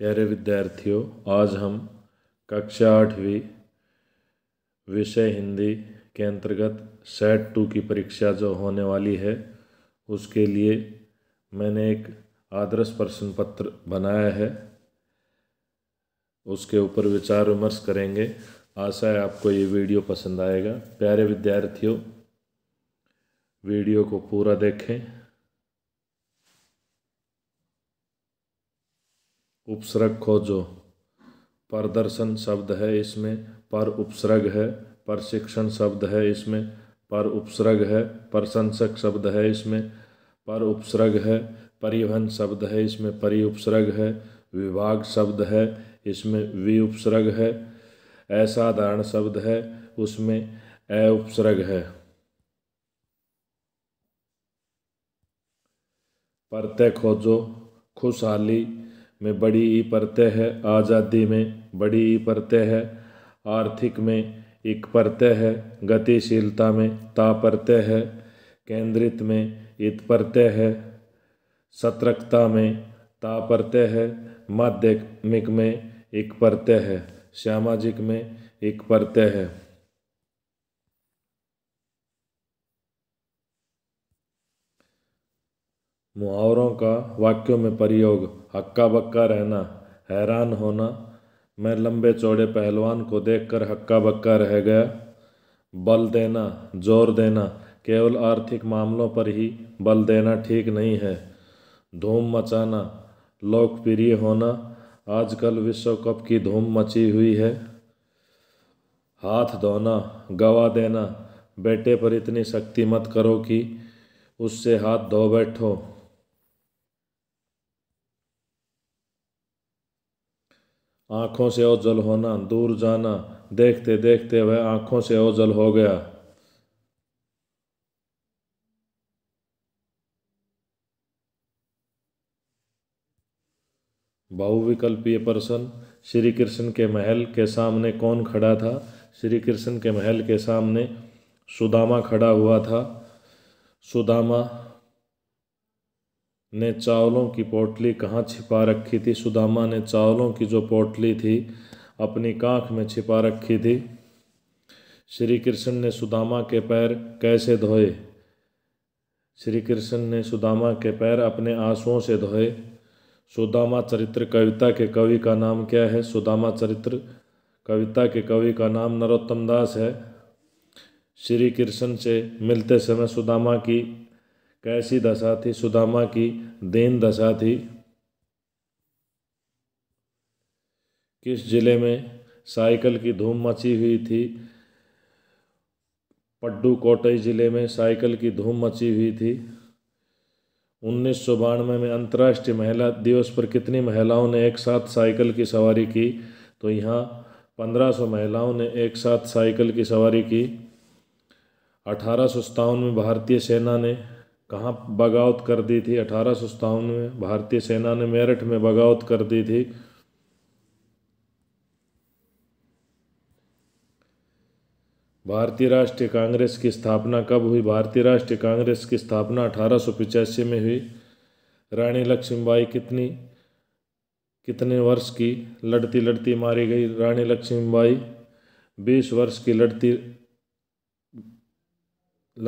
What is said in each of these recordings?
प्यारे विद्यार्थियों आज हम कक्षा आठवीं विषय हिंदी के अंतर्गत सेट टू की परीक्षा जो होने वाली है उसके लिए मैंने एक आदर्श प्रश्न पत्र बनाया है उसके ऊपर विचार विमर्श करेंगे आशा है आपको ये वीडियो पसंद आएगा प्यारे विद्यार्थियों वीडियो को पूरा देखें उपसर्ग खोजो प्रदर्शन शब्द है इसमें पर उपसर्ग है प्रशिक्षण शब्द है इसमें पर उपसर्ग है प्रशंसक शब्द है इसमें पर उपसर्ग है परिवहन शब्द है इसमें परि उपसर्ग है विभाग शब्द है इसमें वि उपसर्ग है असाधारण शब्द है उसमें अ उपसर्ग है प्रत्यय खोजो खुशहाली में बड़ी ई परतः है आज़ादी में बड़ी ई परतें है आर्थिक में एक परतः है गतिशीलता में तापरतः है केंद्रित में इत परतः है सतर्कता में तापरतः है माध्यमिक में एक परतः है सामाजिक में एक परतः है मुहावरों का वाक्यों में प्रयोग हक्का बक्का रहना हैरान होना मैं लंबे चौड़े पहलवान को देखकर हक्का बक्का रह गया बल देना जोर देना केवल आर्थिक मामलों पर ही बल देना ठीक नहीं है धूम मचाना लोकप्रिय होना आजकल विश्व कप की धूम मची हुई है हाथ धोना गवा देना बेटे पर इतनी शक्ति मत करो कि उससे हाथ धो बैठो आँखों से ओझल होना दूर जाना देखते देखते वह आँखों से ओझल हो गया बहुविकल्पीय प्रश्न श्री कृष्ण के महल के सामने कौन खड़ा था श्री कृष्ण के महल के सामने सुदामा खड़ा हुआ था सुदामा ने चावलों की पोटली कहाँ छिपा रखी थी सुदामा ने चावलों की जो पोटली थी अपनी कांख में छिपा रखी थी श्री कृष्ण ने सुदामा के पैर कैसे धोए श्री कृष्ण ने सुदामा के पैर अपने आंसुओं से धोए सुदामा चरित्र कविता के कवि का नाम क्या है सुदामा चरित्र कविता के कवि का नाम नरोत्तम दास है श्री कृष्ण से मिलते समय सुदामा की कैसी दशा थी सुदामा की देन दशा थी किस जिले में साइकिल की धूम मची हुई थी पड्डू कोटई जिले में साइकिल की धूम मची हुई थी उन्नीस सौ बानवे में अंतर्राष्ट्रीय महिला दिवस पर कितनी महिलाओं ने एक साथ साइकिल की सवारी की तो यहाँ पंद्रह सौ महिलाओं ने एक साथ साइकिल की सवारी की अठारह सौ सतावन में भारतीय सेना ने कहाँ बगावत कर दी थी अठारह सौ सतावन में भारतीय सेना ने मेरठ में बगावत कर दी थी भारतीय राष्ट्रीय कांग्रेस की स्थापना कब हुई भारतीय राष्ट्रीय कांग्रेस की स्थापना अठारह में हुई रानी लक्ष्मीबाई कितनी कितने वर्ष की लड़ती लड़ती मारी गई रानी लक्ष्मीबाई बीस वर्ष की लड़ती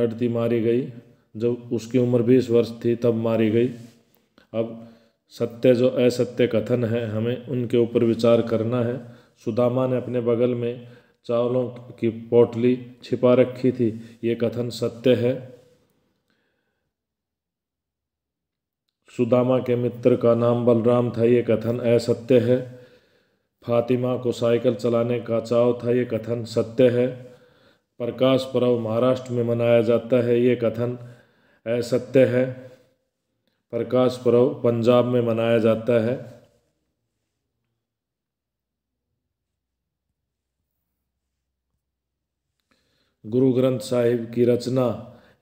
लड़ती मारी गई जब उसकी उम्र बीस वर्ष थी तब मारी गई अब सत्य जो असत्य कथन है हमें उनके ऊपर विचार करना है सुदामा ने अपने बगल में चावलों की पोटली छिपा रखी थी ये कथन सत्य है सुदामा के मित्र का नाम बलराम था ये कथन असत्य है फातिमा को साइकिल चलाने का चाव था ये कथन सत्य है प्रकाश पर्व महाराष्ट्र में मनाया जाता है ये कथन असत्य है प्रकाश पर्व पंजाब में मनाया जाता है गुरु ग्रंथ साहिब की रचना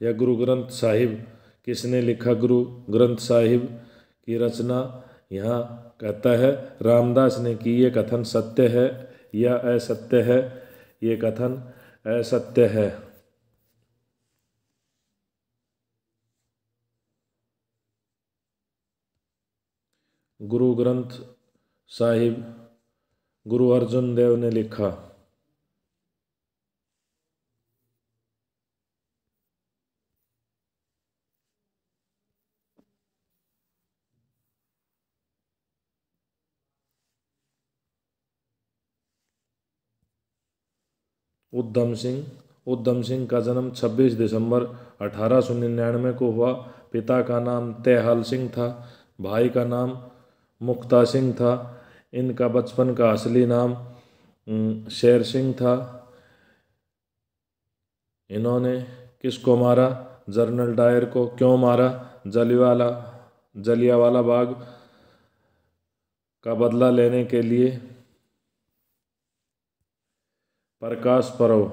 या गुरु ग्रंथ साहिब किसने लिखा गुरु ग्रंथ साहिब की रचना यहाँ कहता है रामदास ने की ये कथन सत्य है या असत्य है ये कथन असत्य है गुरु ग्रंथ साहिब गुरु अर्जुन देव ने लिखा उद्धम सिंह उद्धम सिंह का जन्म 26 दिसंबर अठारह को हुआ पिता का नाम तेहाल सिंह था भाई का नाम मुख्ता सिंह था इनका बचपन का असली नाम शेर सिंह था इन्होंने किसको मारा जर्नल डायर को क्यों मारा जलीवाला जलियावाला बाग का बदला लेने के लिए प्रकाश पर्व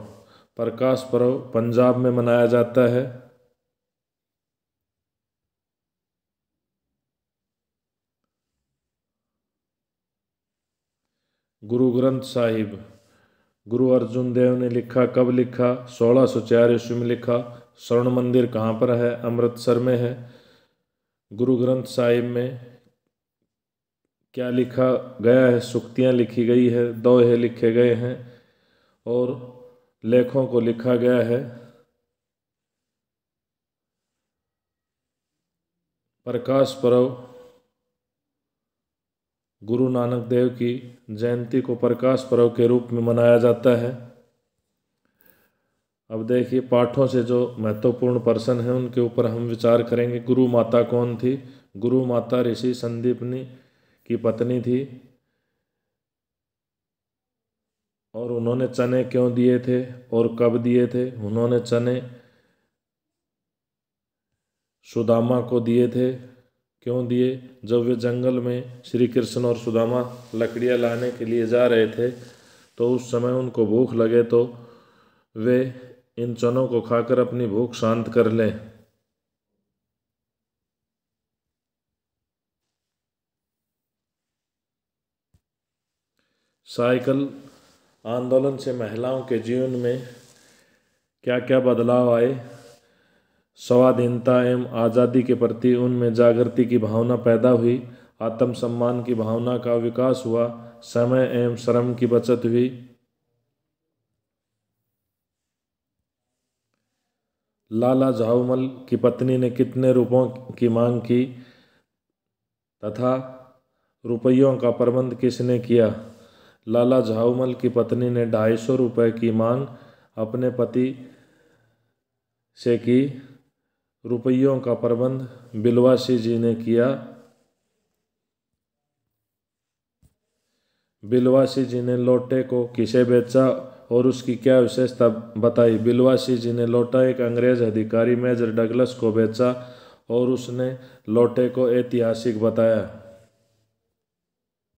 प्रकाश पर्व पंजाब में मनाया जाता है गुरु ग्रंथ साहिब गुरु अर्जुन देव ने लिखा कब लिखा सोलह सौ चार ईस्वी में लिखा स्वर्ण मंदिर कहाँ पर है अमृतसर में है गुरु ग्रंथ साहिब में क्या लिखा गया है सुक्तियाँ लिखी गई है दोहे लिखे गए हैं और लेखों को लिखा गया है प्रकाश पर्व गुरु नानक देव की जयंती को प्रकाश पर्व के रूप में मनाया जाता है अब देखिए पाठों से जो महत्वपूर्ण पर्सन हैं उनके ऊपर हम विचार करेंगे गुरु माता कौन थी गुरु माता ऋषि संदीपनी की पत्नी थी और उन्होंने चने क्यों दिए थे और कब दिए थे उन्होंने चने सुदामा को दिए थे क्यों दिए जब वे जंगल में श्री कृष्ण और सुदामा लकड़ियाँ लाने के लिए जा रहे थे तो उस समय उनको भूख लगे तो वे इन चनों को खाकर अपनी भूख शांत कर लें साइकिल आंदोलन से महिलाओं के जीवन में क्या क्या बदलाव आए स्वाधीनता एवं आज़ादी के प्रति उनमें जागृति की भावना पैदा हुई आत्मसम्मान की भावना का विकास हुआ समय एवं श्रम की बचत हुई लाला झाऊमल की पत्नी ने कितने रुपयों की मांग की तथा रुपयों का प्रबंध किसने किया लाला झाऊमल की पत्नी ने ढाई सौ रुपये की मांग अपने पति से की रुपयों का प्रबंध बिलवासी जी ने किया बिलवासी जी ने लोटे को किसे बेचा और उसकी क्या विशेषता बताई बिलवासी जी ने लोटा एक अंग्रेज अधिकारी मेजर डगलस को बेचा और उसने लोटे को ऐतिहासिक बताया